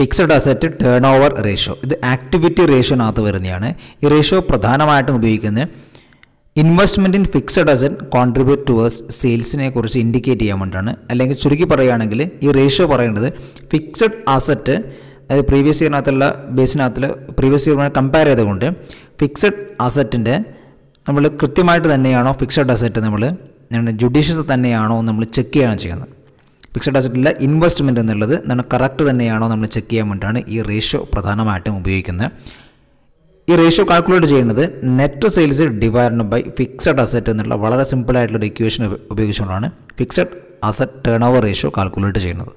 fixed asset turnover ratio ഇത് activity റേഷ്യോനകത്ത് വരുന്നതാണ് ഈ റേഷ്യോ പ്രധാനമായിട്ടും ഉപയോഗിക്കുന്നത് investment in fixed asset contribute towards സെയിൽസിനെ കുറിച്ച് ഇൻഡിക്കേറ്റ് ചെയ്യാൻ വേണ്ടിയിട്ടാണ് അല്ലെങ്കിൽ ചുരുക്കി പറയുകയാണെങ്കിൽ ഈ റേഷ്യോ പറയുന്നത് ഫിക്സഡ് അസറ്റ് അതായത് പ്രീവിയസ് ഇയറിനകത്തുള്ള ബേസിനകത്തിൽ പ്രീവിയസ് ഇയറുമായി കമ്പയർ ചെയ്തുകൊണ്ട് ഫിക്സഡ് അസറ്റിൻ്റെ നമ്മൾ കൃത്യമായിട്ട് തന്നെയാണോ ഫിക്സഡ് അസറ്റ് നമ്മൾ ജുഡീഷ്യസ് തന്നെയാണോ നമ്മൾ ചെക്ക് ചെയ്യുകയാണ് ചെയ്യുന്നത് ഫിക്സഡ് അസറ്റിലെ ഇൻവെസ്റ്റ്മെൻറ്റ് എന്നുള്ളത് നമ്മൾ കറക്റ്റ് തന്നെയാണോ നമ്മൾ ചെക്ക് ചെയ്യാൻ വേണ്ടിയിട്ടാണ് ഈ റേഷ്യോ പ്രധാനമായിട്ടും ഉപയോഗിക്കുന്നത് ഈ റേഷ്യോ കാൽക്കുലേറ്റ് ചെയ്യുന്നത് net sales divide by fixed asset എന്നുള്ള വളരെ ഒരു ഇക്വേഷൻ ഉപയോഗിച്ചുകൊണ്ടാണ് fixed asset turnover ratio calculate ചെയ്യുന്നത്